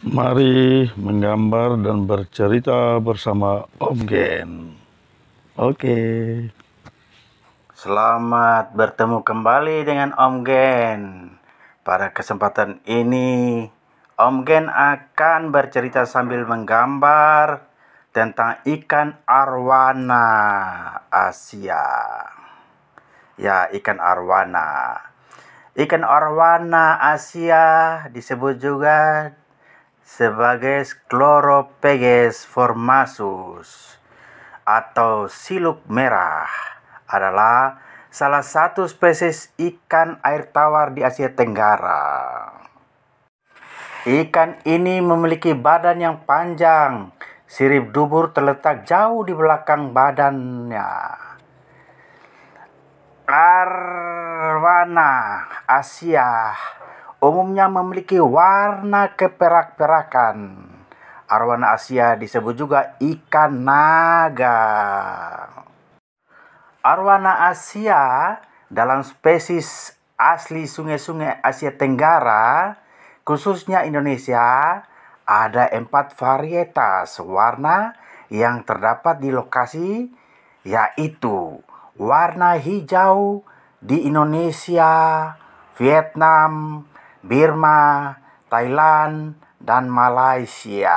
Mari menggambar dan bercerita bersama Om Gen. Oke. Selamat bertemu kembali dengan Om Gen. Pada kesempatan ini, Om Gen akan bercerita sambil menggambar tentang ikan arwana Asia. Ya, ikan arwana. Ikan arwana Asia disebut juga sebagai Chloropeges formasus atau siluk merah adalah salah satu spesies ikan air tawar di Asia Tenggara. Ikan ini memiliki badan yang panjang, sirip dubur terletak jauh di belakang badannya. Arwana Asia umumnya memiliki warna keperak-perakan. Arwana Asia disebut juga ikan naga. Arwana Asia dalam spesies asli sungai-sungai Asia Tenggara, khususnya Indonesia, ada empat varietas warna yang terdapat di lokasi, yaitu warna hijau di Indonesia, Vietnam, Birma, Thailand, dan Malaysia.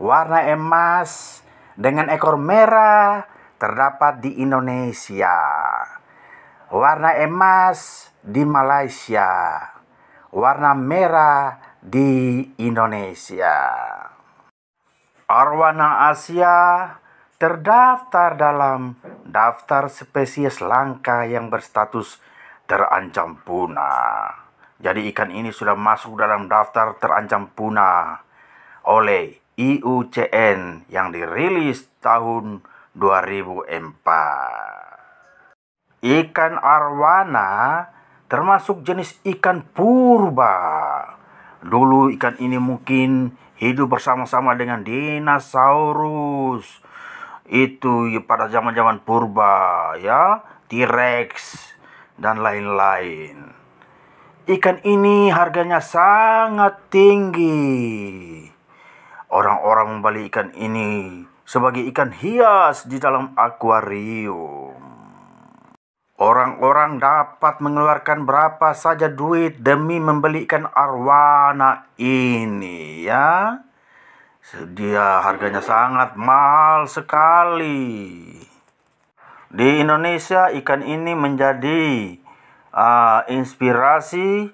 Warna emas dengan ekor merah terdapat di Indonesia. Warna emas di Malaysia. Warna merah di Indonesia. Arwana Asia terdaftar dalam daftar spesies langka yang berstatus terancam punah. Jadi ikan ini sudah masuk dalam daftar terancam punah oleh IUCN yang dirilis tahun 2004. Ikan arwana termasuk jenis ikan purba. Dulu ikan ini mungkin hidup bersama-sama dengan dinosaurus. Itu pada zaman-zaman purba ya, T-Rex dan lain-lain. Ikan ini harganya sangat tinggi. Orang-orang membeli ikan ini sebagai ikan hias di dalam akuarium. Orang-orang dapat mengeluarkan berapa saja duit demi membeli ikan arwana ini ya. Sedia harganya sangat mahal sekali. Di Indonesia, ikan ini menjadi uh, inspirasi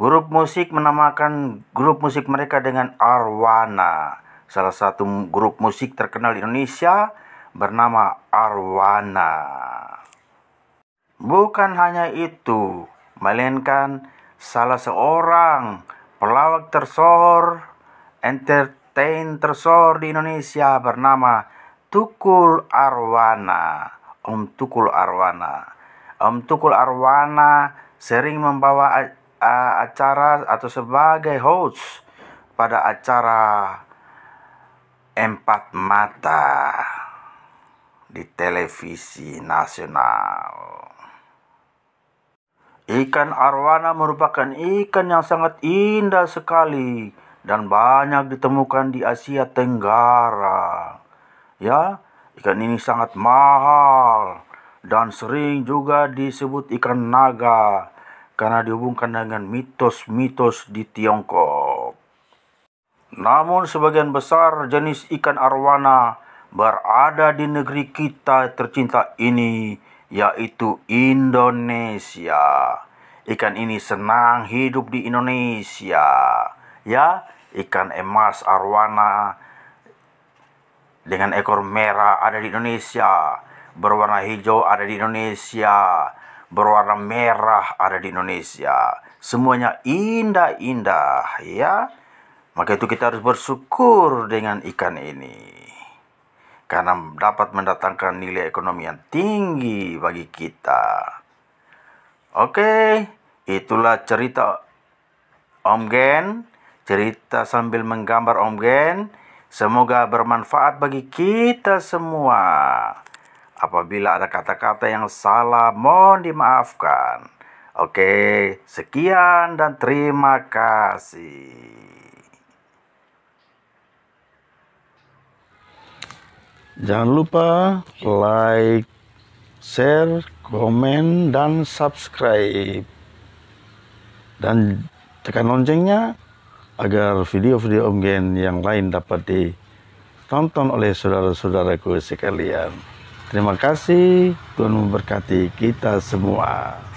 grup musik menamakan grup musik mereka dengan Arwana. Salah satu grup musik terkenal di Indonesia bernama Arwana. Bukan hanya itu, melainkan salah seorang pelawak tersor entertain tersor di Indonesia bernama Tukul Arwana Om Tukul Arwana. Om Tukul Arwana sering membawa acara atau sebagai host pada acara Empat Mata di televisi nasional. Ikan arwana merupakan ikan yang sangat indah sekali dan banyak ditemukan di Asia Tenggara. Ya, Ikan ini sangat mahal dan sering juga disebut ikan naga karena dihubungkan dengan mitos-mitos di Tiongkok. Namun sebagian besar jenis ikan arwana berada di negeri kita tercinta ini yaitu Indonesia. Ikan ini senang hidup di Indonesia. Ya, ikan emas arwana dengan ekor merah ada di Indonesia, berwarna hijau ada di Indonesia, berwarna merah ada di Indonesia. Semuanya indah-indah ya. Maka itu kita harus bersyukur dengan ikan ini. Karena dapat mendatangkan nilai ekonomi yang tinggi bagi kita. Oke, itulah cerita Om Gen. Cerita sambil menggambar Om Gen Semoga bermanfaat bagi kita semua. Apabila ada kata-kata yang salah, mohon dimaafkan. Oke, sekian dan terima kasih. Jangan lupa like, share, komen, dan subscribe. Dan tekan loncengnya agar video-video Om Gen yang lain dapat ditonton oleh saudara-saudaraku sekalian. Terima kasih, Tuhan memberkati kita semua.